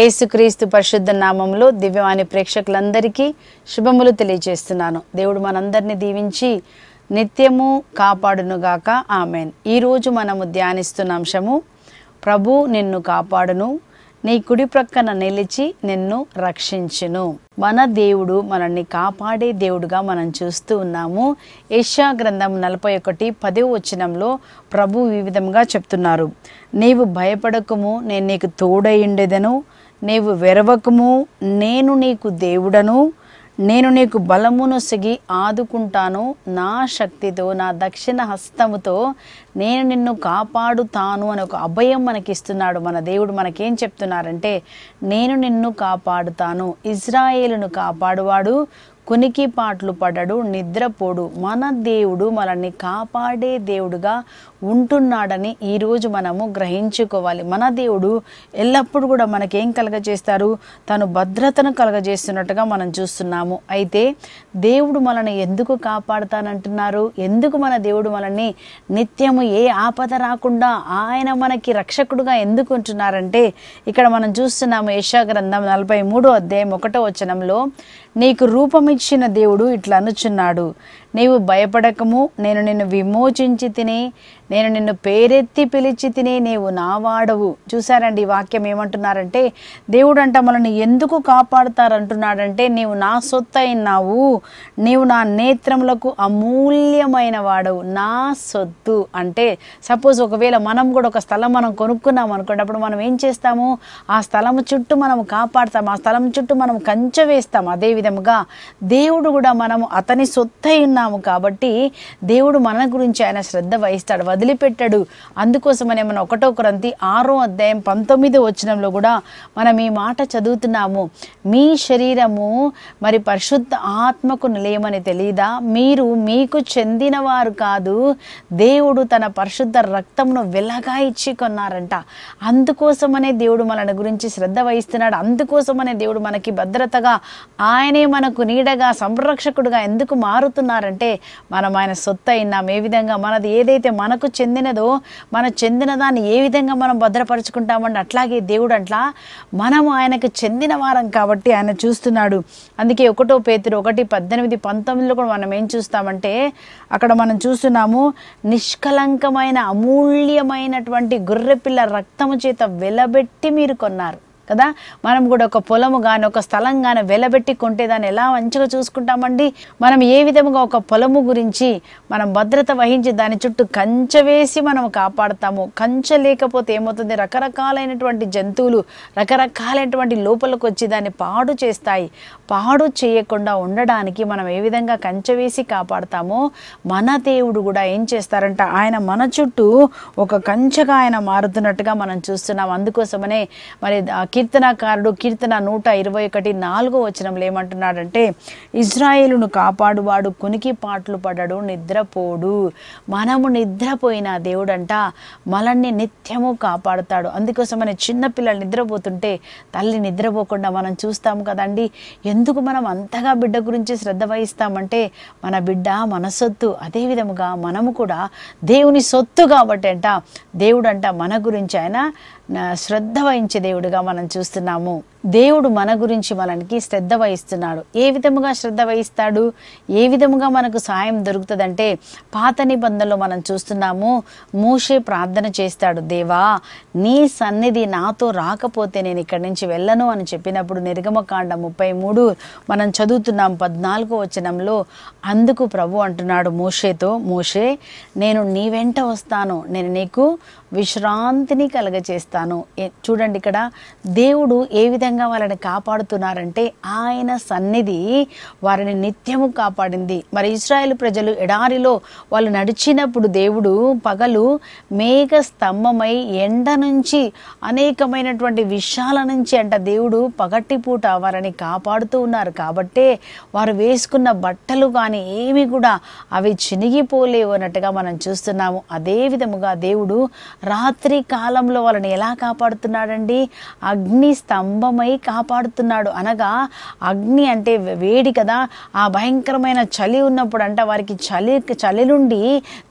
ఏసుక్రీస్తు పరిశుద్ధ నామంలో దివ్యవాణి ప్రేక్షకులందరికీ శుభములు తెలియజేస్తున్నాను దేవుడు మనందరినీ దీవించి నిత్యము కాపాడునుగాక ఆమెన్ ఈరోజు మనము ధ్యానిస్తున్న అంశము ప్రభు నిన్ను కాపాడును నీ కుడి ప్రక్కన నిలిచి నిన్ను రక్షించును మన దేవుడు మనల్ని కాపాడే దేవుడుగా మనం చూస్తూ ఉన్నాము ఏషియా గ్రంథం నలభై ఒకటి పదవ వచనంలో ప్రభు ఈ విధంగా చెప్తున్నారు నీవు భయపడకము నేను నీకు తోడయిండెదను నీవు వెరవకము నేను నీకు దేవుడను నేను నీకు బలమును సిగి ఆదుకుంటాను నా శక్తితో నా దక్షిణ హస్తముతో నేను నిన్ను కాపాడుతాను అని ఒక అభయం మనకిస్తున్నాడు మన దేవుడు మనకేం చెప్తున్నారంటే నేను నిన్ను కాపాడుతాను ఇజ్రాయేలును కాపాడువాడు కొనికి పాటలు పడడు నిద్రపోడు మన దేవుడు మనల్ని కాపాడే దేవుడుగా ఉంటున్నాడని ఈరోజు మనము గ్రహించుకోవాలి మన దేవుడు ఎల్లప్పుడు కూడా మనకేం కలగజేస్తారు తను భద్రతను కలగజేస్తున్నట్టుగా మనం చూస్తున్నాము అయితే దేవుడు మనల్ని ఎందుకు కాపాడుతానంటున్నారు ఎందుకు మన దేవుడు మనల్ని నిత్యము ఏ ఆపద రాకుండా ఆయన మనకి రక్షకుడుగా ఎందుకు ఉంటున్నారంటే ఇక్కడ మనం చూస్తున్నాము యశాగ్రంథం నలభై మూడో అధ్యాయం ఒకటో వచనంలో నీకు రూపమిచ్చిన దేవుడు ఇట్లా అనుచున్నాడు నీవు భయపడకము నేను నిన్ను విమోచించి తిని నేను నిన్ను పేరెత్తి పిలిచి తిని నీవు నావాడవు చూసారండి వాక్యం ఏమంటున్నారంటే దేవుడు అంట మనల్ని ఎందుకు కాపాడుతారంటున్నాడంటే నీవు నా సొత్తు అయినావు నీవు నా నేత్రములకు అమూల్యమైన వాడవు నా సొత్తు అంటే సపోజ్ ఒకవేళ మనం కూడా ఒక స్థలం మనం కొనుక్కున్నాం అనుకున్నప్పుడు మనం ఏం చేస్తాము ఆ స్థలం చుట్టూ మనం కాపాడతాం ఆ స్థలం చుట్టూ మనం కంచె వేస్తాం అదేవిధముగా దేవుడు కూడా మనము అతని సొత్తు అయిన ఉన్నాము కాబట్టి దేవుడు మన గురించి ఆయన శ్రద్ధ వహిస్తాడు వదిలిపెట్టాడు అందుకోసమనే మన ఒకటో క్రంతి ఆరో అధ్యాయం పంతొమ్మిదో వచ్చినంలో కూడా మనం ఈ మాట చదువుతున్నాము మీ శరీరము మరి పరిశుద్ధ ఆత్మకు నిలయమని తెలియదా మీరు మీకు చెందినవారు కాదు దేవుడు తన పరిశుద్ధ రక్తమును వెలగా ఇచ్చి కొన్నారంట అందుకోసమనే దేవుడు మన గురించి శ్రద్ధ వహిస్తున్నాడు అందుకోసమనే దేవుడు మనకి భద్రతగా ఆయనే మనకు నీడగా సంరక్షకుడుగా ఎందుకు మారుతున్నారంటే ఏంటంటే మనం ఆయన సొత్తు అయినాం ఏ విధంగా మనది ఏదైతే మనకు చెందినదో మనం చెందిన దాన్ని ఏ విధంగా మనం భద్రపరుచుకుంటామండి అట్లాగే దేవుడు అట్లా మనము ఆయనకు చెందిన వారం కాబట్టి ఆయన చూస్తున్నాడు అందుకే ఒకటో పేతురు ఒకటి పద్దెనిమిది పంతొమ్మిదిలో కూడా మనం ఏం చూస్తామంటే అక్కడ మనం చూస్తున్నాము నిష్కలంకమైన అమూల్యమైనటువంటి గొర్రెపిల్ల రక్తము చేత వెలబెట్టి మీరు కొన్నారు కదా మనం కూడా ఒక పొలము కానీ ఒక స్థలం కానీ వెలబెట్టి కొంటే దాన్ని ఎలా మంచిగా చూసుకుంటామండి మనం ఏ విధముగా ఒక పొలము గురించి మనం భద్రత వహించి దాని చుట్టూ కంచె వేసి మనం కాపాడతాము కంచె లేకపోతే ఏమవుతుంది రకరకాలైనటువంటి జంతువులు రకరకాలైనటువంటి లోపలకు వచ్చి దాన్ని పాడు చేస్తాయి పాడు చేయకుండా ఉండడానికి మనం ఏ విధంగా కంచె వేసి కాపాడతామో మన దేవుడు కూడా ఏం చేస్తారంట ఆయన మన చుట్టూ ఒక కంచెగా ఆయన మారుతున్నట్టుగా మనం చూస్తున్నాం అందుకోసమనే మరి కీర్తనాకారుడు కీర్తన నూట ఇరవై ఒకటి నాలుగో వచనంలో ఏమంటున్నాడంటే ఇజ్రాయేలును కాపాడువాడు కునికి పాటలు పడడు నిద్రపోడు మనము నిద్రపోయిన దేవుడంట మనల్ని నిత్యము కాపాడుతాడు అందుకోసమని చిన్నపిల్లలు నిద్రపోతుంటే తల్లి నిద్రపోకుండా మనం చూస్తాం కదండి ఎందుకు మనం అంతగా బిడ్డ గురించి శ్రద్ధ వహిస్తామంటే మన బిడ్డ మన సొత్తు అదే విధముగా మనము కూడా దేవుని సొత్తు కాబట్టి అంట దేవుడంట మన గురించి ఆయన శ్రద్ధ వహించే దేవుడిగా మనం చూస్తున్నాము దేవుడు మన గురించి మనకి శ్రద్ధ వహిస్తున్నాడు ఏ విధముగా శ్రద్ధ వహిస్తాడు ఏ విధముగా మనకు సాయం దొరుకుతుందంటే పాత నిబంధనలు మనం చూస్తున్నాము మూషే ప్రార్థన చేస్తాడు దేవా నీ సన్నిధి నాతో రాకపోతే నేను ఇక్కడి నుంచి వెళ్ళను అని చెప్పినప్పుడు నిర్గమకాండ ముప్పై మూడు మనం చదువుతున్నాం పద్నాలుగో వచనంలో అందుకు ప్రభు అంటున్నాడు మోషేతో మోషే నేను నీ వెంట వస్తాను నేను నీకు విశ్రాంతిని కలగచేస్తాను చూడండి ఇక్కడ దేవుడు ఏ విధంగా విధంగా వాళ్ళని కాపాడుతున్నారంటే ఆయన సన్నిధి వారిని నిత్యము కాపాడింది మరి ఇస్రాయేల్ ప్రజలు ఎడారిలో వాళ్ళు నడిచినప్పుడు దేవుడు పగలు మేఘ స్తంభమై ఎండ నుంచి అనేకమైనటువంటి విషయాల నుంచి అంట దేవుడు పగటిపూట వారిని కాపాడుతూ ఉన్నారు కాబట్టే వారు వేసుకున్న బట్టలు కానీ ఏమి కూడా అవి చినిగిపోలేవు అన్నట్టుగా మనం చూస్తున్నాము అదే విధముగా దేవుడు రాత్రి కాలంలో వాళ్ళని ఎలా కాపాడుతున్నాడండి అగ్ని స్తంభమై భద్రమై కాపాడుతున్నాడు అనగా అగ్ని అంటే వేడి కదా ఆ భయంకరమైన చలి ఉన్నప్పుడు అంట వారికి చలి చలి నుండి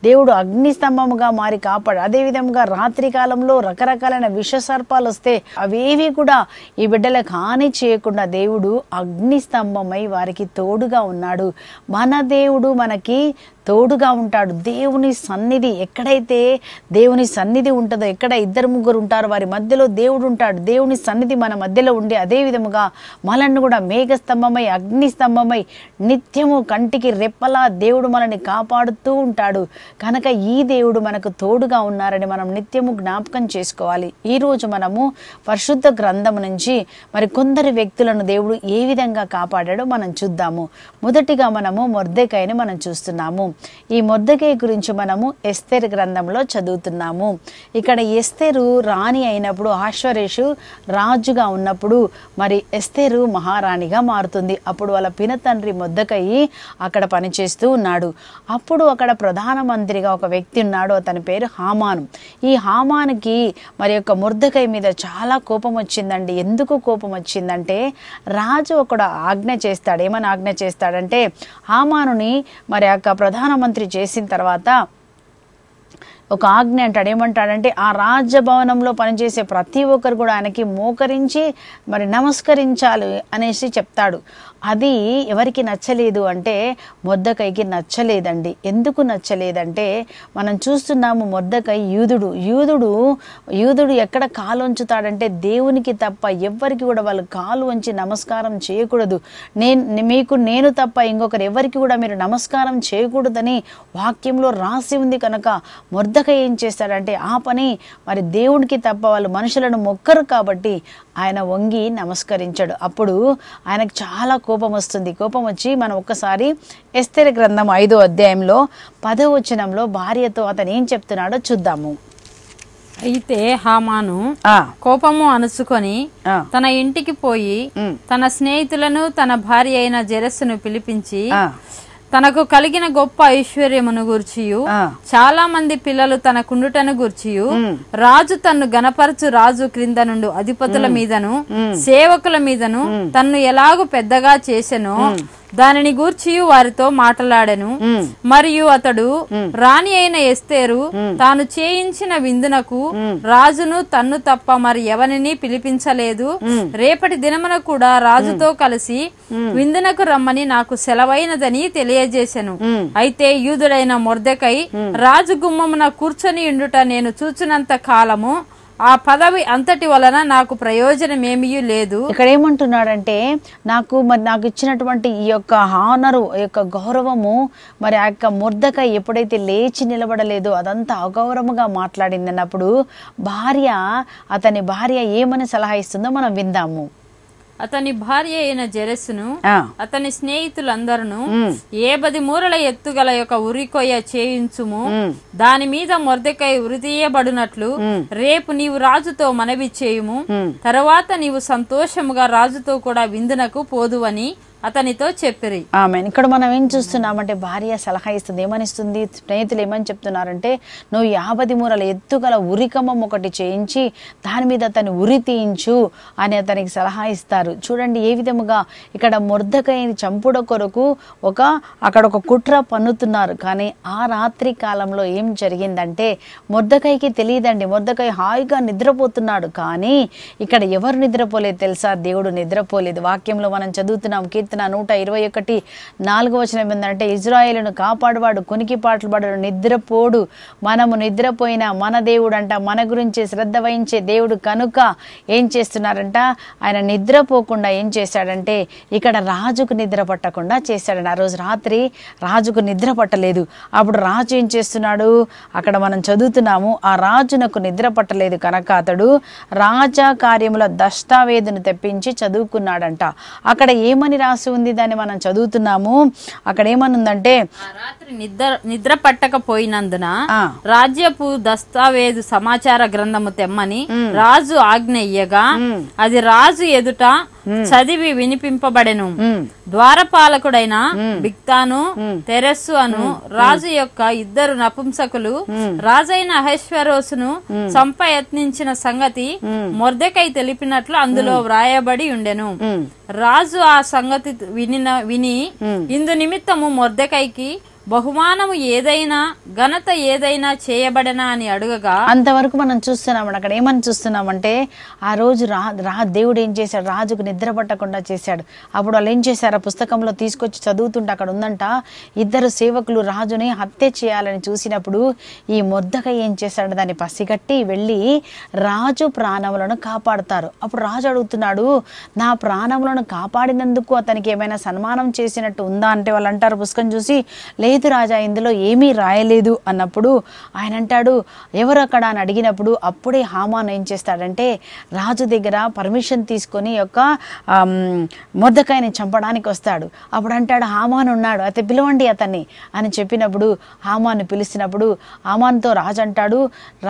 దేవుడు అగ్ని స్తంభముగా మారి కాపాడు అదేవిధంగా రాత్రి కాలంలో రకరకాలైన విష సర్పాలు వస్తే అవేవి కూడా ఈ బిడ్డలకు హాని చేయకుండా దేవుడు అగ్ని స్తంభమై వారికి తోడుగా ఉన్నాడు మన దేవుడు మనకి తోడుగా ఉంటాడు దేవుని సన్నిధి ఎక్కడైతే దేవుని సన్నిధి ఉంటుందో ఎక్కడ ఇద్దరు ముగ్గురు ఉంటారు వారి మధ్యలో దేవుడు ఉంటాడు దేవుని సన్నిధి మన మధ్యలో ఉండి అదే విధముగా మనల్ని కూడా మేఘస్తంభమై అగ్నిస్తంభమై నిత్యము కంటికి రెప్పలా దేవుడు మనల్ని కాపాడుతూ ఉంటాడు కనుక ఈ దేవుడు మనకు తోడుగా ఉన్నారని మనం నిత్యము జ్ఞాపకం చేసుకోవాలి ఈరోజు మనము పరిశుద్ధ గ్రంథం నుంచి మరి కొందరు వ్యక్తులను దేవుడు ఏ విధంగా కాపాడాడో మనం చూద్దాము మొదటిగా మనము మొర్దెకాయని మనం చూస్తున్నాము ఈ మొద్దగే గురించి మనము ఎస్తేర్ గ్రంథంలో చదువుతున్నాము ఇక్కడ ఎస్తేరు రాణి అయినప్పుడు ఆశ్వరేషు రాజుగా ఉన్నప్పుడు మరి ఎస్తేరు మహారాణిగా మారుతుంది అప్పుడు వాళ్ళ పినతండ్రి మొద్దకయ్యి అక్కడ పనిచేస్తూ ఉన్నాడు అప్పుడు అక్కడ ప్రధానమంత్రిగా ఒక వ్యక్తి ఉన్నాడు అతని పేరు హామాను ఈ హామానికి మరి యొక్క ముర్దకై మీద చాలా కోపం వచ్చిందండి ఎందుకు కోపం వచ్చిందంటే రాజు ఒకడు ఆజ్ఞ చేస్తాడు ఏమని ఆజ్ఞ చేస్తాడంటే హామానుని మరి యొక్క ప్రధాన ప్రధానమంత్రి చేసిన తర్వాత ఒక ఆజ్ఞ అంటాడు ఏమంటాడంటే ఆ రాజ్యభవనంలో పనిచేసే ప్రతి ఒక్కరు కూడా ఆయనకి మోకరించి మరి నమస్కరించాలి అనేసి చెప్తాడు అది ఎవరికి నచ్చలేదు అంటే మొద్దకైకి నచ్చలేదండి ఎందుకు నచ్చలేదంటే మనం చూస్తున్నాము మొద్దకై యూదుడు యూదుడు యూదుడు ఎక్కడ కాలు ఉంచుతాడంటే దేవునికి తప్ప ఎవ్వరికి కూడా వాళ్ళు కాలు ఉంచి నమస్కారం చేయకూడదు నేను మీకు నేను తప్ప ఇంకొకరు ఎవరికి కూడా మీరు నమస్కారం చేయకూడదని వాక్యంలో రాసి ఉంది కనుక మొద్దకై ఏం చేస్తాడంటే ఆ పని మరి దేవునికి తప్ప వాళ్ళు మనుషులను మొక్కరు కాబట్టి ఆయన వంగి నమస్కరించాడు అప్పుడు ఆయనకు చాలా కోపం వస్తుంది కోపం వచ్చి మనం ఒక్కసారి ఎస్తేర గ్రంథం ఐదో అధ్యాయంలో పదవచనంలో భార్యతో అతను ఏం చెప్తున్నాడో చూద్దాము అయితే హామాను కోపము అనుసుకొని తన ఇంటికి పోయి తన స్నేహితులను తన భార్య అయిన జెరస్సును పిలిపించి తనకు కలిగిన గొప్ప ఐశ్వర్యమును గుర్చియు చాలా మంది పిల్లలు తన కుండుటను గుర్చియు రాజు తన్ను గణపరచు రాజు క్రింద నుండి అధిపతుల మీదను సేవకుల మీదను తన్ను ఎలాగూ పెద్దగా చేసెనో దానిని గూర్చి వారితో మాట్లాడెను మరియు అతడు రాణి అయిన ఎస్తేరు తాను చేయించిన విందునకు రాజును తన్ను తప్ప మరి ఎవరిని పిలిపించలేదు రేపటి దినమున కూడా రాజుతో కలిసి విందునకు రమ్మని నాకు సెలవైనదని తెలియజేశాను అయితే యూదుడైన మొర్దెకై రాజు గుమ్మమున కూర్చొని ఉండుట నేను చూచినంత కాలము ఆ పదవి అంతటి వలన నాకు ప్రయోజనం ఏమీ లేదు ఇక్కడ ఏమంటున్నాడంటే నాకు మరి నాకు ఇచ్చినటువంటి ఈ యొక్క హానరు ఈ యొక్క గౌరవము మరి ఆ యొక్క ముర్దక ఎప్పుడైతే లేచి నిలబడలేదో అదంతా అగౌరవముగా మాట్లాడింది అన్నప్పుడు భార్య అతని భార్య ఏమని సలహా ఇస్తుందో మనం విందాము అతని భార్య అయిన జెరస్ను అతని స్నేహితులందరూ పది మూరల ఎత్తుగల యొక్క ఉరికొయ్య చేయించుము దాని మీద మొరదకై ఉరితీయబడినట్లు రేపు నీవు రాజుతో మనవి చేయుము తర్వాత నీవు సంతోషముగా రాజుతో కూడా విందునకు పోదువని అతనితో చెప్పిరి ఆమె ఇక్కడ మనం ఏం చూస్తున్నామంటే భార్య సలహా ఇస్తుంది ఏమనిస్తుంది స్నేహితులు ఏమని చెప్తున్నారంటే నువ్వు యాభై మూరల ఎత్తుగల ఉరికమం ఒకటి చేయించి దాని మీద అతను ఉరి తీయించు అని అతనికి సలహా ఇస్తారు చూడండి ఏ విధముగా ఇక్కడ మొర్దకైని చంపుడ కొరకు ఒక అక్కడ ఒక కుట్ర పన్నుతున్నారు కానీ ఆ రాత్రి కాలంలో ఏం జరిగిందంటే మొర్దకైకి తెలియదండి మొర్దకై హాయిగా నిద్రపోతున్నాడు కానీ ఇక్కడ ఎవరు నిద్రపోలేదు తెలుసా దేవుడు నిద్రపోలేదు వాక్యంలో మనం చదువుతున్నాం కీర్తి కీర్తన నూట ఇరవై ఒకటి నాలుగు వచనం ఏంటంటే ఇజ్రాయేల్ను కాపాడువాడు కొనికి పాటలు పాడు నిద్రపోడు మనము నిద్రపోయిన మన దేవుడు అంట మన గురించి శ్రద్ధ వహించే దేవుడు కనుక ఏం చేస్తున్నారంట ఆయన నిద్రపోకుండా ఏం చేశాడంటే ఇక్కడ రాజుకు నిద్ర పట్టకుండా చేశాడంట ఆ రోజు రాత్రి రాజుకు నిద్ర పట్టలేదు అప్పుడు రాజు ఏం చేస్తున్నాడు అక్కడ మనం చదువుతున్నాము ఆ రాజునకు నిద్ర పట్టలేదు కనుక అతడు రాజా కార్యముల దస్తావేదును తెప్పించి చదువుకున్నాడంట అక్కడ ఏమని రాసి రాసి ఉంది దాన్ని మనం చదువుతున్నాము అక్కడ ఏమనుందంటే రాత్రి నిద్ర నిద్ర పట్టకపోయినందున రాజ్యపు దస్తావేజు సమాచార గ్రంథము తెమ్మని రాజు ఆజ్ఞ ఇయ్యగా అది రాజు ఎదుట చదివి వినిపింపబడెను ద్వారపాలకుడైన బిక్తాను తెరస్సు అను రాజు యొక్క ఇద్దరు నపుంసకులు రాజైన అహేశ్వరోసును సంపయత్నించిన సంగతి మొర్దెకై తెలిపినట్లు అందులో వ్రాయబడి ఉండెను రాజు ఆ సంగతి విని విని ఇందు నిమిత్తము మొర్దెకైకి బహుమానము ఏదైనా ఘనత ఏదైనా చేయబడనా అని అడుగగా అంతవరకు మనం చూస్తున్నాం అక్కడ ఏమని చూస్తున్నామంటే ఆ రోజు రా రా దేవుడు ఏం చేశాడు రాజుకు నిద్ర పట్టకుండా చేశాడు అప్పుడు వాళ్ళు ఏం చేశారు ఆ పుస్తకంలో తీసుకొచ్చి చదువుతుంటే అక్కడ ఉందంట ఇద్దరు సేవకులు రాజుని హత్య చేయాలని చూసినప్పుడు ఈ మొద్దక ఏం చేశాడు దాన్ని పసిగట్టి వెళ్ళి రాజు ప్రాణములను కాపాడుతారు అప్పుడు రాజు అడుగుతున్నాడు నా ప్రాణములను కాపాడినందుకు అతనికి ఏమైనా సన్మానం చేసినట్టు ఉందా అంటే వాళ్ళు అంటారు పుస్తకం చూసి లేదు లేదు రాజా ఇందులో ఏమీ రాయలేదు అన్నప్పుడు ఆయన అంటాడు ఎవరక్కడ అని అడిగినప్పుడు అప్పుడే హామాన్ ఏం చేస్తాడంటే రాజు దగ్గర పర్మిషన్ తీసుకొని యొక్క మొద్దకాయని చంపడానికి వస్తాడు అప్పుడు అంటాడు హామాన్ ఉన్నాడు అతను పిలవండి అతన్ని అని చెప్పినప్పుడు హామాను పిలిచినప్పుడు హామాన్తో రాజు అంటాడు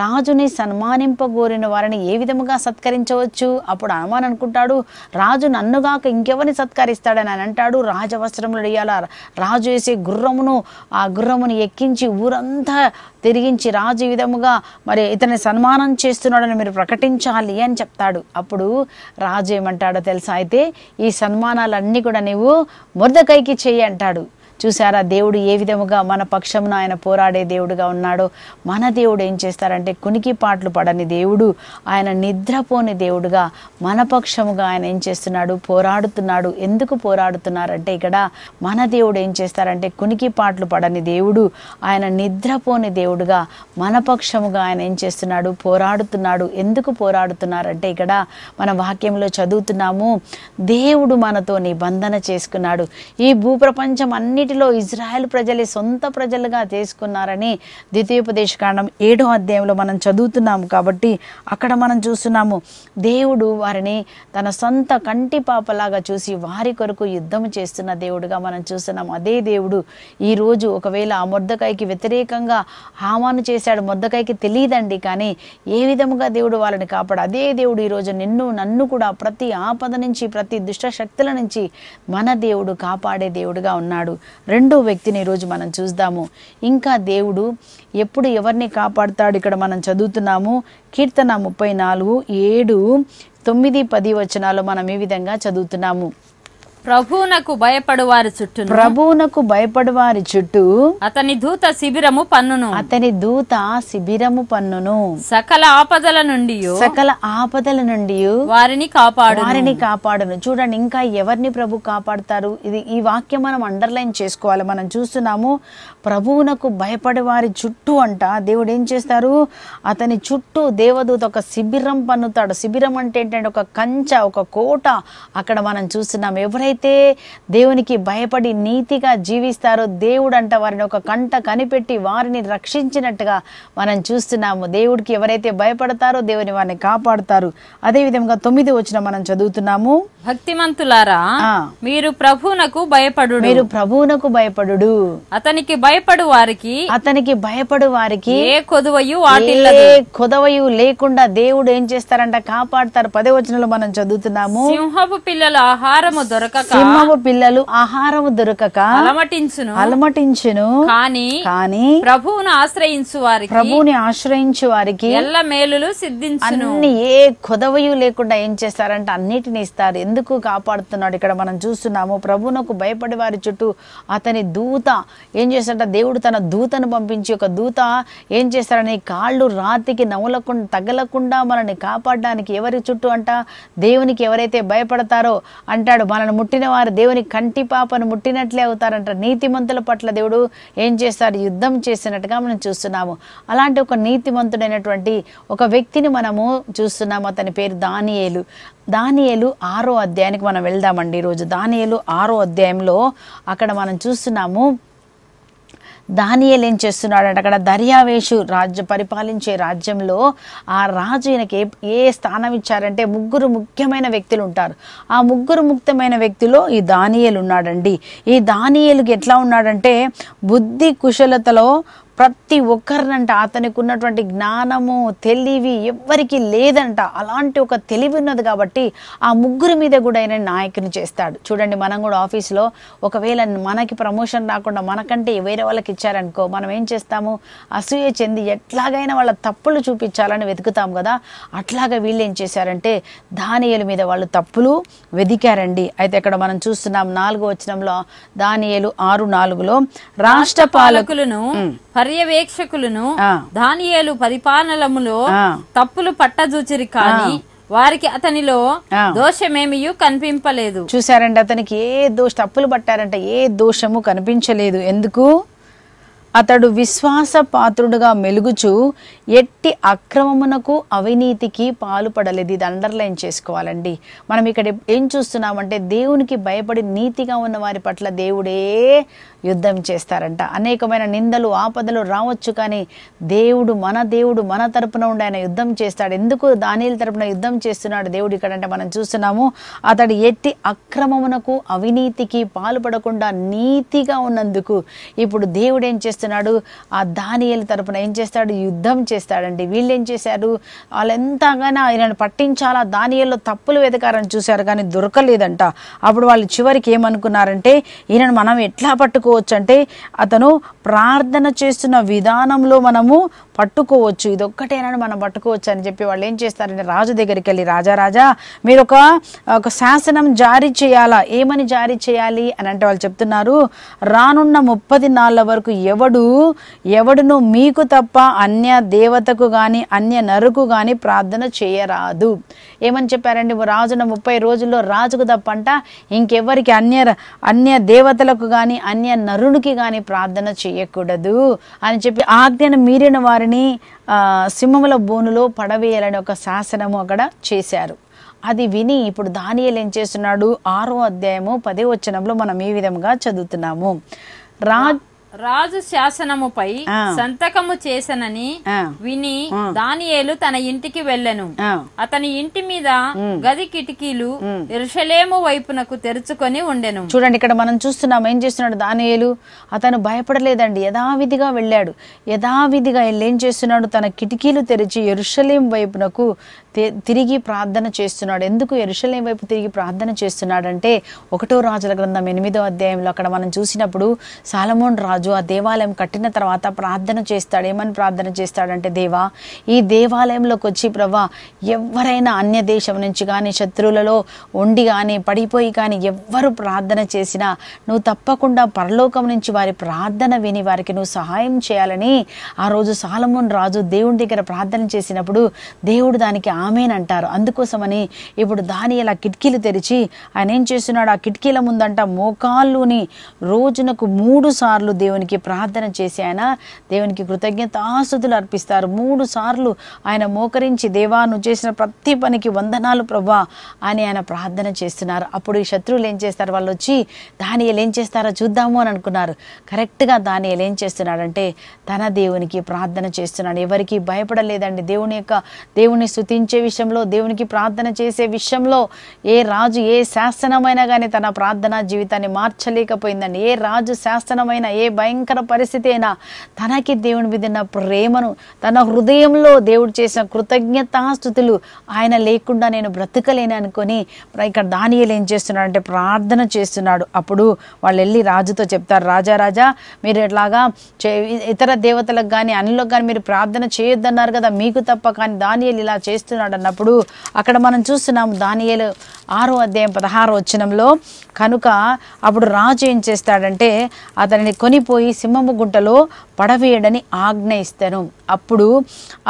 రాజుని సన్మానింపగోరిన వారిని ఏ విధముగా సత్కరించవచ్చు అప్పుడు హామాన్ అనుకుంటాడు రాజు నన్నుగాక ఇంకెవరిని సత్కరిస్తాడని అని అంటాడు రాజవస్త్రములు వేయాలా రాజు వేసే గుర్రమును ఆ గుర్రమును ఎక్కించి ఊరంతా తిరిగించి రాజు విధముగా మరి ఇతని సన్మానం చేస్తున్నాడని మీరు ప్రకటించాలి అని చెప్తాడు అప్పుడు రాజు ఏమంటాడో తెలుసా అయితే ఈ సన్మానాలన్నీ కూడా నీవు మురదకైకి చెయ్యి అంటాడు చూసారా దేవుడు ఏ విధముగా మన పక్షమున ఆయన పోరాడే దేవుడుగా ఉన్నాడో మన దేవుడు ఏం చేస్తారంటే కునికి పాటలు పడని దేవుడు ఆయన నిద్రపోని దేవుడుగా మన పక్షముగా ఆయన ఏం చేస్తున్నాడు పోరాడుతున్నాడు ఎందుకు పోరాడుతున్నారంటే ఇక్కడ మన దేవుడు ఏం చేస్తారంటే కునికి పాటలు పడని దేవుడు ఆయన నిద్రపోని దేవుడుగా మన పక్షముగా ఆయన ఏం చేస్తున్నాడు పోరాడుతున్నాడు ఎందుకు పోరాడుతున్నారంటే ఇక్కడ మన వాక్యంలో చదువుతున్నాము దేవుడు మనతో నిబంధన చేసుకున్నాడు ఈ భూప్రపంచం అన్నిటి వీటిలో ఇజ్రాయెల్ ప్రజలే సొంత ప్రజలుగా చేసుకున్నారని ద్వితీయోపదేశ కాండం ఏడో అధ్యాయంలో మనం చదువుతున్నాము కాబట్టి అక్కడ మనం చూస్తున్నాము దేవుడు వారిని తన సొంత కంటి పాపలాగా చూసి వారి కొరకు యుద్ధం చేస్తున్న దేవుడుగా మనం చూస్తున్నాం అదే దేవుడు ఈరోజు ఒకవేళ ఆ మొద్దకాయకి వ్యతిరేకంగా హామాను చేశాడు మొద్దకాయకి తెలియదండి కానీ ఏ విధముగా దేవుడు వాళ్ళని కాపాడు అదే దేవుడు ఈరోజు నిన్ను నన్ను కూడా ప్రతి ఆపద నుంచి ప్రతి దుష్ట శక్తుల నుంచి మన దేవుడు కాపాడే దేవుడుగా ఉన్నాడు రెండో వ్యక్తిని ఈరోజు మనం చూద్దాము ఇంకా దేవుడు ఎప్పుడు ఎవరిని కాపాడుతాడు ఇక్కడ మనం చదువుతున్నాము కీర్తన ముప్పై నాలుగు ఏడు తొమ్మిది పది వచనాలు మనం ఈ విధంగా చదువుతున్నాము ప్రభువునకు భయపడు వారి చుట్టూ ప్రభువునకు భయపడు వారి చుట్టూ అతని దూత శిబిరము పన్నును అతని దూత శిబిరము పన్నును సకల ఆపదల నుండి సకల ఆపదల నుండి వారిని కాపాడు వారిని కాపాడును చూడండి ఇంకా ఎవరిని ప్రభు కాపాడుతారు ఇది ఈ వాక్యం మనం అండర్లైన్ చేసుకోవాలి మనం చూస్తున్నాము ప్రభువునకు భయపడే వారి చుట్టూ అంట దేవుడు ఏం చేస్తారు అతని చుట్టూ దేవదూత ఒక శిబిరం పన్నుతాడు శిబిరం అంటే ఏంటంటే ఒక కంచ ఒక కోట అక్కడ మనం చూస్తున్నాం ఎవరైతే ఎవరైతే దేవునికి భయపడి నీతిగా జీవిస్తారో దేవుడు అంట వారిని ఒక కంట కనిపెట్టి వారిని రక్షించినట్టుగా మనం చూస్తున్నాము దేవుడికి ఎవరైతే భయపడతారో దేవుని వారిని కాపాడుతారు అదే విధంగా తొమ్మిది వచ్చిన మనం చదువుతున్నాము భక్తిమంతులారా మీరు ప్రభువునకు భయపడు మీరు ప్రభువునకు భయపడు అతనికి భయపడు వారికి అతనికి భయపడు వారికి ఏ కొదవయు వాటిల్లదు కొదవయు లేకుండా దేవుడు ఏం చేస్తారంట కాపాడతారు పదే వచనంలో మనం చదువుతున్నాము సింహపు పిల్లల ఆహారము దొరక సింహము పిల్లలు ఆహారము దొరకక అలమటించును అలమటించును కానీ కానీ ప్రభువును ఆశ్రయించు వారికి ప్రభువుని ఆశ్రయించు వారికి ఎల్ల మేలులు సిద్ధించును అన్ని ఏ కొదవయు లేకుండా ఏం చేస్తారంటే అన్నిటిని ఇస్తారు ఎందుకు కాపాడుతున్నాడు ఇక్కడ మనం చూస్తున్నాము ప్రభువునకు భయపడే వారి చుట్టూ అతని దూత ఏం చేస్తాడంట దేవుడు తన దూతను పంపించి ఒక దూత ఏం చేస్తారని కాళ్ళు రాతికి నవ్వులకుండా తగలకుండా మనల్ని కాపాడడానికి ఎవరి చుట్టూ అంట దేవునికి ఎవరైతే భయపడతారో అంటాడు మనల్ని వారు దేవుని కంటి పాపను ముట్టినట్లే అవుతారంట నీతిమంతుల పట్ల దేవుడు ఏం చేస్తారు యుద్ధం చేసినట్టుగా మనం చూస్తున్నాము అలాంటి ఒక నీతిమంతుడైనటువంటి ఒక వ్యక్తిని మనము చూస్తున్నాము అతని పేరు దానియేలు దానియేలు ఆరో అధ్యాయానికి మనం వెళ్దామండి ఈరోజు దానియేలు ఆరో అధ్యాయంలో అక్కడ మనం చూస్తున్నాము దానియలు ఏం చేస్తున్నాడంటే అక్కడ దర్యావేషు రాజ్య పరిపాలించే రాజ్యంలో ఆ రాజు ఈయనకి ఏ స్థానం ఇచ్చారంటే ముగ్గురు ముఖ్యమైన వ్యక్తులు ఉంటారు ఆ ముగ్గురు ముఖ్యమైన వ్యక్తిలో ఈ దానియలు ఉన్నాడండి ఈ దానియలు ఎట్లా ఉన్నాడంటే బుద్ధి కుశలతలో ప్రతి ఒక్కరినంట అతనికి ఉన్నటువంటి జ్ఞానము తెలివి ఎవ్వరికీ లేదంట అలాంటి ఒక తెలివి ఉన్నది కాబట్టి ఆ ముగ్గురు మీద కూడా ఆయన నాయకుని చేస్తాడు చూడండి మనం కూడా ఆఫీస్లో ఒకవేళ మనకి ప్రమోషన్ రాకుండా మనకంటే వేరే వాళ్ళకి ఇచ్చారనుకో మనం ఏం చేస్తాము అసూయ చెంది ఎట్లాగైనా వాళ్ళ తప్పులు చూపించాలని వెతుకుతాం కదా అట్లాగా వీళ్ళు ఏం చేశారంటే దానియలు మీద వాళ్ళు తప్పులు వెదికారండి అయితే ఇక్కడ మనం చూస్తున్నాం నాలుగో వచ్చినంలో దానియలు ఆరు నాలుగులో రాష్ట్ర పాలకులను పర్యవేక్షకులను దానియేలు పరిపాలనలములో తప్పులు పట్టజూచిరి కానీ వారికి అతనిలో దోషమేమియు కనిపింపలేదు చూసారండి అతనికి ఏ దోష తప్పులు పట్టారంటే ఏ దోషము కనిపించలేదు ఎందుకు అతడు విశ్వాసపాత్రుడుగా మెలుగుచు ఎట్టి అక్రమమునకు అవినీతికి పాలుపడలేదు ఇది అండర్లైన్ చేసుకోవాలండి మనం ఇక్కడ ఏం చూస్తున్నామంటే దేవునికి భయపడి నీతిగా ఉన్న వారి పట్ల దేవుడే యుద్ధం చేస్తారంట అనేకమైన నిందలు ఆపదలు రావచ్చు కానీ దేవుడు మన దేవుడు మన తరపున ఉండి ఆయన యుద్ధం చేస్తాడు ఎందుకు దానిల తరపున యుద్ధం చేస్తున్నాడు దేవుడు ఇక్కడ అంటే మనం చూస్తున్నాము అతడు ఎట్టి అక్రమమునకు అవినీతికి పాల్పడకుండా నీతిగా ఉన్నందుకు ఇప్పుడు దేవుడు ఏం చేస్తాడు చేస్తున్నాడు ఆ దానియలు తరపున ఏం చేస్తాడు యుద్ధం చేస్తాడండి వీళ్ళు ఏం చేశారు వాళ్ళు ఎంతగానో ఆయనను పట్టించాలా దానియల్లో తప్పులు వెతకారని చూశారు కానీ దొరకలేదంట అప్పుడు వాళ్ళు చివరికి ఏమనుకున్నారంటే ఈయనను మనం ఎట్లా పట్టుకోవచ్చు అంటే అతను ప్రార్థన చేస్తున్న విధానంలో మనము పట్టుకోవచ్చు ఇదొక్కటేనని మనం పట్టుకోవచ్చు అని చెప్పి వాళ్ళు ఏం చేస్తారంటే రాజు దగ్గరికి వెళ్ళి రాజా రాజా మీరు ఒక ఒక శాసనం జారీ చేయాలా ఏమని జారీ చేయాలి అని అంటే వాళ్ళు చెప్తున్నారు రానున్న ముప్పది నాళ్ళ వరకు ఎవడు ఎవడు ఎవడును మీకు తప్ప అన్య దేవతకు కానీ అన్య నరుకు కానీ ప్రార్థన చేయరాదు ఏమని చెప్పారండి రాజున ముప్పై రోజుల్లో రాజుకు తప్పంట ఇంకెవరికి అన్య అన్య దేవతలకు కానీ అన్య నరునికి కానీ ప్రార్థన చేయకూడదు అని చెప్పి ఆజ్ఞను మీరిన వారిని సింహముల బోనులో పడవేయాలని ఒక శాసనము అక్కడ చేశారు అది విని ఇప్పుడు దానియలు ఏం చేస్తున్నాడు ఆరో అధ్యాయము పదే వచ్చినప్పుడు మనం ఈ విధంగా చదువుతున్నాము రా రాజు శాసనముపై సంతకము చేసనని విని దానియేలు తన ఇంటికి వెళ్ళను అతని ఇంటి మీద గది కిటికీలు ఇరుషలేము వైపునకు తెరుచుకొని ఉండెను చూడండి ఇక్కడ మనం చూస్తున్నాం ఏం చేస్తున్నాడు దానియేలు అతను భయపడలేదండి యథావిధిగా వెళ్ళాడు యథావిధిగా వెళ్ళేం చేస్తున్నాడు తన కిటికీలు తెరిచి ఎరుషలేం వైపునకు తిరిగి ప్రార్థన చేస్తున్నాడు ఎందుకు ఎరుషలేం వైపు తిరిగి ప్రార్థన చేస్తున్నాడంటే ఒకటో రాజుల గ్రంథం ఎనిమిదో అధ్యాయంలో అక్కడ మనం చూసినప్పుడు సాలమోన్ రాజు ఆ దేవాలయం కట్టిన తర్వాత ప్రార్థన చేస్తాడు ఏమని ప్రార్థన చేస్తాడంటే దేవా ఈ దేవాలయంలోకి వచ్చి ప్రభా ఎవరైనా అన్య దేశం నుంచి కానీ శత్రువులలో ఉండి కానీ పడిపోయి కానీ ఎవ్వరు ప్రార్థన చేసినా నువ్వు తప్పకుండా పరలోకం నుంచి వారి ప్రార్థన విని వారికి నువ్వు సహాయం చేయాలని ఆ రోజు సాలమోన్ రాజు దేవుని దగ్గర ప్రార్థన చేసినప్పుడు దేవుడు దానికి ఆమెనంటారు అందుకోసమని ఇప్పుడు దాని ఇలా కిటికీలు తెరిచి ఆయన ఏం చేస్తున్నాడు ఆ కిటికీల ముందంట మోకాళ్ళుని రోజునకు మూడు సార్లు దేవునికి ప్రార్థన చేసి ఆయన దేవునికి కృతజ్ఞతాసుతులు అర్పిస్తారు మూడు సార్లు ఆయన మోకరించి దేవా నువ్వు చేసిన ప్రతి పనికి వందనాలు ప్రభా అని ఆయన ప్రార్థన చేస్తున్నారు అప్పుడు ఈ శత్రువులు ఏం చేస్తారు వాళ్ళు వచ్చి దాని ఏం చేస్తారో చూద్దాము అని అనుకున్నారు కరెక్ట్గా దాని ఏం చేస్తున్నాడంటే తన దేవునికి ప్రార్థన చేస్తున్నాడు ఎవరికి భయపడలేదండి దేవుని యొక్క దేవుని స్థుతించి పూజించే విషయంలో దేవునికి ప్రార్థన చేసే విషయంలో ఏ రాజు ఏ శాసనమైనా కానీ తన ప్రార్థనా జీవితాన్ని మార్చలేకపోయిందండి ఏ రాజు శాసనమైన ఏ భయంకర పరిస్థితి అయినా తనకి దేవుని మీద ప్రేమను తన హృదయంలో దేవుడు చేసిన కృతజ్ఞతాస్థుతులు ఆయన లేకుండా నేను బ్రతకలేను అనుకొని ఇక్కడ దానియలు ఏం చేస్తున్నాడు అంటే ప్రార్థన చేస్తున్నాడు అప్పుడు వాళ్ళు వెళ్ళి రాజుతో చెప్తారు రాజా రాజా మీరు ఇట్లాగా ఇతర దేవతలకు కానీ అన్నిలకు కానీ మీరు ప్రార్థన చేయొద్దన్నారు కదా మీకు తప్ప కానీ దానియలు ఇలా చేస్తున్నారు చేస్తున్నాడు అన్నప్పుడు అక్కడ మనం చూస్తున్నాం దానియలు ఆరో అధ్యాయం పదహారో వచ్చినంలో కనుక అప్పుడు రాజు ఏం చేస్తాడంటే అతనిని కొనిపోయి సింహము గుంటలో పడవేయడని ఆజ్ఞయిస్తాను అప్పుడు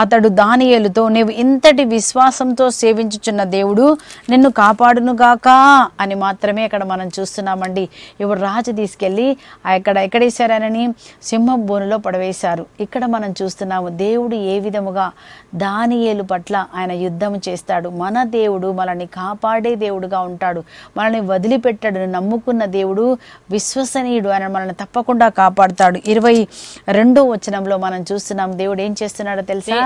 అతడు దానియేలుతో నీవు ఇంతటి విశ్వాసంతో సేవించుచున్న దేవుడు నిన్ను కాపాడునుగాక అని మాత్రమే అక్కడ మనం చూస్తున్నామండి ఇప్పుడు రాజు తీసుకెళ్ళి ఎక్కడ ఎక్కడేశారనని సింహం బోనులో పడవేశారు ఇక్కడ మనం చూస్తున్నాము దేవుడు ఏ విధముగా దానియేలు పట్ల ఆయన యుద్ధం చేస్తాడు మన దేవుడు మనల్ని కాపాడే దేవుడుగా ఉంటాడు మనల్ని వదిలిపెట్టాడు నమ్ముకున్న దేవుడు విశ్వసనీయుడు ఆయన మనల్ని తప్పకుండా కాపాడుతాడు ఇరవై రెండో వచనంలో మనం చూస్తున్నాం దేవుడు ఏం చేస్తున్నాడో తెలుసా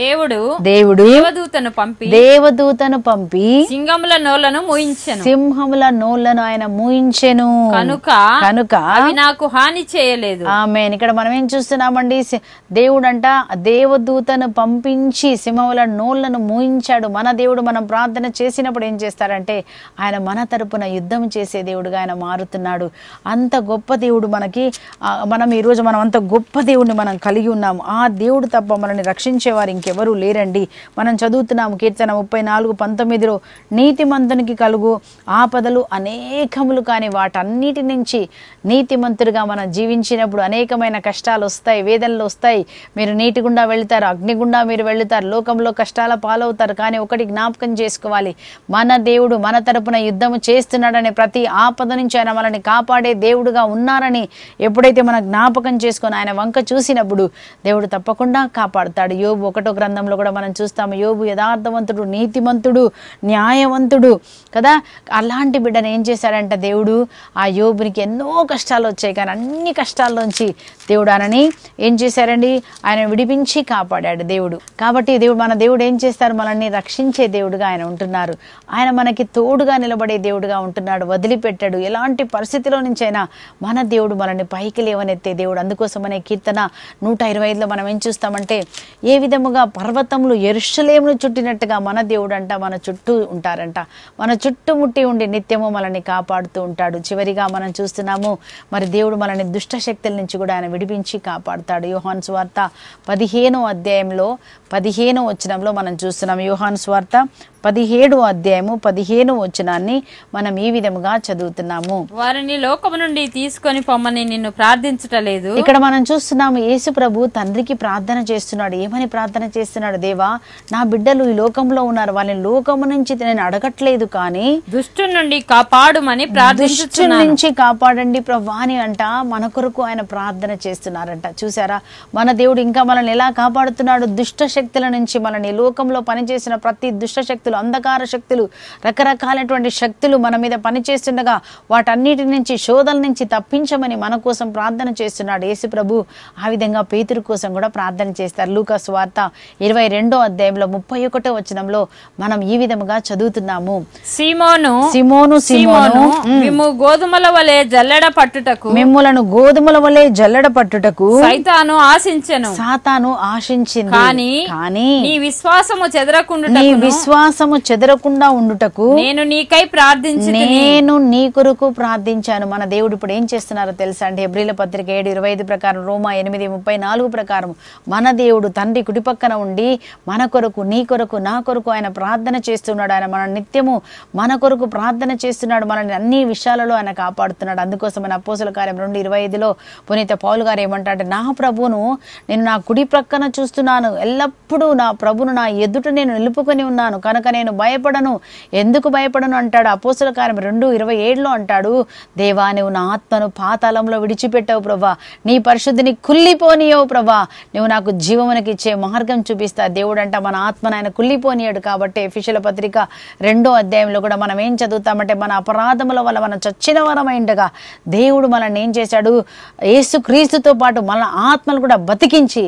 దేవుడు దేవుడు దేవదూతను పంపి దేవదూతను పంపి సింహముల నోలను మూయించను సింహముల నోళ్లను ఆయన మూయించెను కనుక కనుక నాకు హాని చేయలేదు ఆమె ఇక్కడ మనం ఏం చూస్తున్నామండి దేవుడంట దేవదూతను పంపించి సింహముల నోళ్లను మూయి ఊహించాడు మన దేవుడు మనం ప్రార్థన చేసినప్పుడు ఏం చేస్తారంటే ఆయన మన తరపున యుద్ధం చేసే దేవుడుగా ఆయన మారుతున్నాడు అంత గొప్ప దేవుడు మనకి మనం ఈరోజు మనం అంత గొప్ప దేవుడిని మనం కలిగి ఉన్నాము ఆ దేవుడు తప్ప మనల్ని రక్షించేవారు ఇంకెవరూ లేరండి మనం చదువుతున్నాము కీర్తన ముప్పై నాలుగు పంతొమ్మిదిలో నీతిమంతునికి కలుగు ఆపదలు అనేకములు కానీ వాటన్నిటి నుంచి నీతిమంతుడిగా మనం జీవించినప్పుడు అనేకమైన కష్టాలు వస్తాయి వేదనలు వస్తాయి మీరు నీటి గుండా వెళుతారు అగ్నిగుండా మీరు వెళుతారు లోకంలో కష్టాల పాలవుతారు అవుతారు కానీ ఒకటి జ్ఞాపకం చేసుకోవాలి మన దేవుడు మన తరపున యుద్ధము చేస్తున్నాడని ప్రతి ఆపద నుంచి ఆయన మనల్ని కాపాడే దేవుడుగా ఉన్నారని ఎప్పుడైతే మనం జ్ఞాపకం చేసుకొని ఆయన వంక చూసినప్పుడు దేవుడు తప్పకుండా కాపాడుతాడు యోబు ఒకటో గ్రంథంలో కూడా మనం చూస్తాము యోబు యథార్థవంతుడు నీతిమంతుడు న్యాయవంతుడు కదా అలాంటి బిడ్డను ఏం చేశాడంట దేవుడు ఆ యోబునికి ఎన్నో కష్టాలు వచ్చాయి కానీ అన్ని కష్టాల్లోంచి దేవుడు ఆయనని ఏం చేశారండి ఆయన విడిపించి కాపాడాడు దేవుడు కాబట్టి దేవుడు మన దేవుడు ఏం చేస్తారు వారు మనల్ని రక్షించే దేవుడుగా ఆయన ఉంటున్నారు ఆయన మనకి తోడుగా నిలబడే దేవుడుగా ఉంటున్నాడు వదిలిపెట్టాడు ఎలాంటి పరిస్థితిలో నుంచైనా మన దేవుడు మనల్ని పైకి లేవనెత్తే దేవుడు అందుకోసం అనే కీర్తన నూట ఇరవై ఐదులో మనం ఏం చూస్తామంటే ఏ విధముగా పర్వతములు ఎరుషలేమును చుట్టినట్టుగా మన దేవుడు అంట మన చుట్టూ ఉంటారంట మన చుట్టూ ముట్టి ఉండి నిత్యము మనల్ని కాపాడుతూ ఉంటాడు చివరిగా మనం చూస్తున్నాము మరి దేవుడు మనల్ని దుష్ట శక్తుల నుంచి కూడా ఆయన విడిపించి కాపాడుతాడు యోహాన్స్ వార్త పదిహేనో అధ్యాయంలో పదిహేనో వచనంలో మనం చూస్తున్నాం ధ్యానిస్తున్నాం యూహాన్ స్వార్థ పదిహేడు అధ్యాయము పదిహేను వచనాన్ని మనం ఈ విధముగా చదువుతున్నాము వారిని లోకము నుండి తీసుకొని పొమ్మని నిన్ను ప్రార్థించటలేదు ఇక్కడ మనం చూస్తున్నాము యేసు ప్రభు తండ్రికి ప్రార్థన చేస్తున్నాడు ఏమని ప్రార్థన చేస్తున్నాడు దేవా నా బిడ్డలు ఈ లోకంలో ఉన్నారు వాళ్ళని లోకము నుంచి నేను అడగట్లేదు కానీ దుష్టు నుండి కాపాడుమని దుష్టు నుంచి కాపాడండి ప్రభా అని అంట మన కొరకు ఆయన ప్రార్థన చేస్తున్నారంట చూసారా మన దేవుడు ఇంకా మనల్ని ఎలా కాపాడుతున్నాడు దుష్ట శక్తుల నుంచి మనల్ని లోకంలో పనిచేసిన ప్రతి దుష్ట శక్తులు శక్తులు అంధకార శక్తులు రకరకాలైనటువంటి శక్తులు మన మీద పనిచేస్తుండగా వాటన్నిటి నుంచి శోధల నుంచి తప్పించమని మన కోసం ప్రార్థన చేస్తున్నాడు యేసు ప్రభు ఆ విధంగా పేతురు కోసం కూడా ప్రార్థన చేస్తారు లూకాస్ వార్త ఇరవై రెండో అధ్యాయంలో ముప్పై ఒకటో వచనంలో మనం ఈ విధముగా చదువుతున్నాము సిమోను సిమోను సిమోను మేము గోధుమల వలె జల్లెడ పట్టుటకు మిమ్ములను గోధుమల వలె జల్లెడ పట్టుటకు సైతాను ఆశించను సాతాను ఆశించింది కానీ కానీ నీ విశ్వాసము చెదరకుండా విశ్వాసం విశ్వాసము చెదరకుండా ఉండుటకు నేను నీకై ప్రార్థించి నేను నీ కొరకు ప్రార్థించాను మన దేవుడు ఇప్పుడు ఏం చేస్తున్నారో తెలుసా అండి ఎబ్రిల పత్రిక ఏడు ఇరవై ఐదు ప్రకారం రోమా ఎనిమిది ముప్పై నాలుగు ప్రకారం మన దేవుడు తండ్రి పక్కన ఉండి మన కొరకు నీ కొరకు నా కొరకు ఆయన ప్రార్థన చేస్తున్నాడు ఆయన మన నిత్యము మన కొరకు ప్రార్థన చేస్తున్నాడు మనల్ని అన్ని విషయాలలో ఆయన కాపాడుతున్నాడు అందుకోసం ఆయన కార్యం రెండు ఇరవై ఐదులో పునీత పౌలు గారు ఏమంటారంటే నా ప్రభును నేను నా కుడి ప్రక్కన చూస్తున్నాను ఎల్లప్పుడూ నా ప్రభును నా ఎదుట నేను నిలుపుకొని ఉన్నాను కనుక నేను భయపడను ఎందుకు భయపడను అంటాడు అపోసుల కార్యం రెండు ఇరవై ఏడులో అంటాడు దేవా నువ్వు నా ఆత్మను పాతాళంలో విడిచిపెట్టవు ప్రభా నీ పరిశుద్ధిని కుల్లిపోనీయవు ప్రభా నువ్వు నాకు జీవమునికి ఇచ్చే మార్గం చూపిస్తా దేవుడు అంటే మన ఆత్మను ఆయన కుల్లిపోనియాడు కాబట్టి ఫిషల పత్రిక రెండో అధ్యాయంలో కూడా మనం ఏం చదువుతామంటే మన అపరాధముల వల్ల మనం చచ్చిన వరమైండగా దేవుడు మనల్ని ఏం చేశాడు క్రీస్తుతో పాటు మన ఆత్మను కూడా బతికించి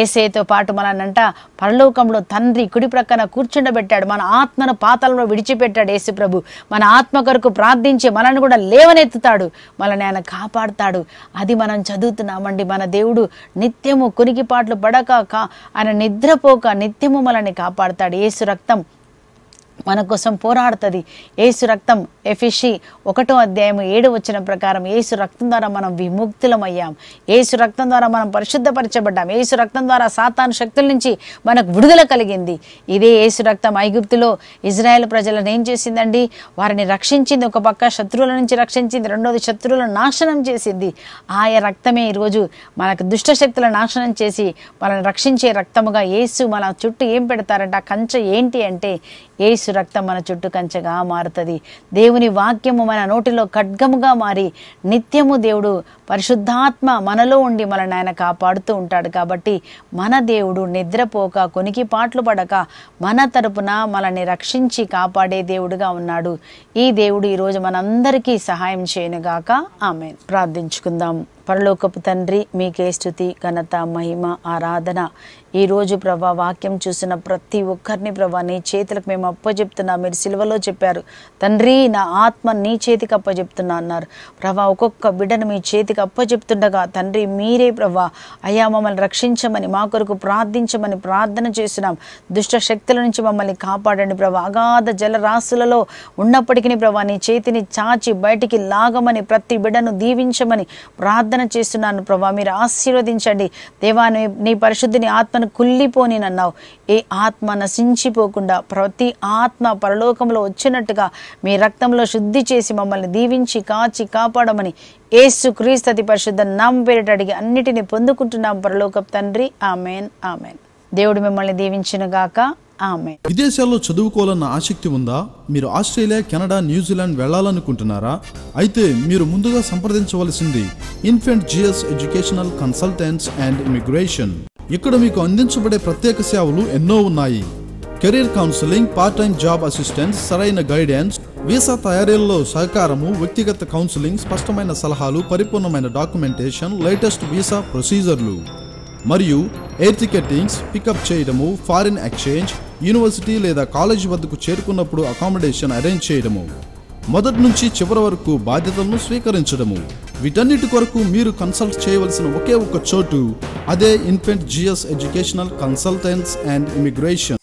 ఏసేతో పాటు మననంట పరలోకంలో తండ్రి కుడి ప్రక్కన కూర్చుండబెట్టాడు మన ఆత్మను పాతలను విడిచిపెట్టాడు ఏసుప్రభు ప్రభు మన ఆత్మ కొరకు ప్రార్థించి మనను కూడా లేవనెత్తుతాడు మనని ఆయన కాపాడుతాడు అది మనం చదువుతున్నామండి మన దేవుడు నిత్యము కునికిపాట్లు పడక ఆయన నిద్రపోక నిత్యము మనల్ని కాపాడుతాడు ఏసు రక్తం మన కోసం పోరాడుతుంది ఏసు రక్తం ఎఫిషి ఒకటో అధ్యాయం ఏడు వచ్చిన ప్రకారం ఏసు రక్తం ద్వారా మనం విముక్తులమయ్యాం ఏసు రక్తం ద్వారా మనం పరిశుద్ధపరచబడ్డాం ఏసు రక్తం ద్వారా సాతాను శక్తుల నుంచి మనకు విడుదల కలిగింది ఇదే ఏసు రక్తం ఐగుప్తులో ఇజ్రాయెల్ ప్రజలను ఏం చేసిందండి వారిని రక్షించింది ఒక పక్క శత్రువుల నుంచి రక్షించింది రెండోది శత్రువులను నాశనం చేసింది ఆయా రక్తమే ఈరోజు మనకు దుష్ట శక్తుల నాశనం చేసి మనల్ని రక్షించే రక్తముగా ఏసు మన చుట్టూ ఏం పెడతారంట కంచె ఏంటి అంటే ఏసు రక్తం మన చుట్టూ కంచగా మారుతుంది దేవుని వాక్యము మన నోటిలో ఖడ్గముగా మారి నిత్యము దేవుడు పరిశుద్ధాత్మ మనలో ఉండి మనల్ని ఆయన కాపాడుతూ ఉంటాడు కాబట్టి మన దేవుడు నిద్రపోక కొనికి పాటలు పడక మన తరపున మనల్ని రక్షించి కాపాడే దేవుడుగా ఉన్నాడు ఈ దేవుడు ఈరోజు మనందరికీ సహాయం చేయనుగాక ఆమె ప్రార్థించుకుందాం పరలోకపు తండ్రి మీకే స్థుతి ఘనత మహిమ ఆరాధన ఈరోజు ప్రభా వాక్యం చూసిన ప్రతి ఒక్కరిని ప్రభా నీ చేతులకు మేము అప్పచెప్తున్నా మీరు సిల్వలో చెప్పారు తండ్రి నా ఆత్మ నీ చేతికి అప్పచెప్తున్నా అన్నారు ప్రభా ఒక్కొక్క బిడ్డను మీ చేతికి అప్పచెప్తుండగా తండ్రి మీరే ప్రభా అయ్యా మమ్మల్ని రక్షించమని మా కొరకు ప్రార్థించమని ప్రార్థన చేసినాం దుష్ట శక్తుల నుంచి మమ్మల్ని కాపాడండి ప్రభా అగాధ జలరాశులలో ఉన్నప్పటికీ ప్రభా నీ చేతిని చాచి బయటికి లాగమని ప్రతి బిడ్డను దీవించమని ప్రార్థన చేస్తున్నాను ప్రభా మీరు ఆశీర్వదించండి దేవాని నీ పరిశుద్ధిని ఆత్మ పక్కన కుల్లిపోని అన్నావు ఏ ఆత్మ నశించిపోకుండా ప్రతి ఆత్మ పరలోకంలో వచ్చినట్టుగా మీ రక్తంలో శుద్ధి చేసి మమ్మల్ని దీవించి కాచి కాపాడమని ఏసు అతి పరిశుద్ధ నామ పేరిట అడిగి అన్నిటిని పొందుకుంటున్నాం పరలోకపు తండ్రి ఆమెన్ ఆమెన్ దేవుడు మిమ్మల్ని గాక ఆమె విదేశాల్లో చదువుకోవాలన్న ఆసక్తి ఉందా మీరు ఆస్ట్రేలియా కెనడా న్యూజిలాండ్ వెళ్ళాలనుకుంటున్నారా అయితే మీరు ముందుగా సంప్రదించవలసింది Infant GS Educational Consultants and Immigration ఇక్కడ మీకు అందించబడే ప్రత్యేక సేవలు ఎన్నో ఉన్నాయి career counselling part time job assistance సరైన గైడెన్స్ వీసా తయారీలో సహకారము వ్యక్తిగత కౌన్సిలింగ్ స్పష్టమైన సలహాలు పరిపూర్ణమైన డాక్యుమెంటేషన్ లేటెస్ట్ వీసా ప్రొసీజర్లు మరియు ఎయిర్ టికెటింగ్స్ పికప్ చేయడము ఫారిన్ ఎక్స్చేంజ్ యూనివర్సిటీ లేదా కాలేజ్ వద్దకు చేరుకున్నప్పుడు అకామిడేషన్ అరేంజ్ చేయడము మొదటి నుంచి చివరి వరకు బాధ్యతలను స్వీకరించడము వీటన్నిటి కొరకు మీరు కన్సల్ట్ చేయవలసిన ఒకే ఒక చోటు అదే Infant GS Educational Consultants and immigration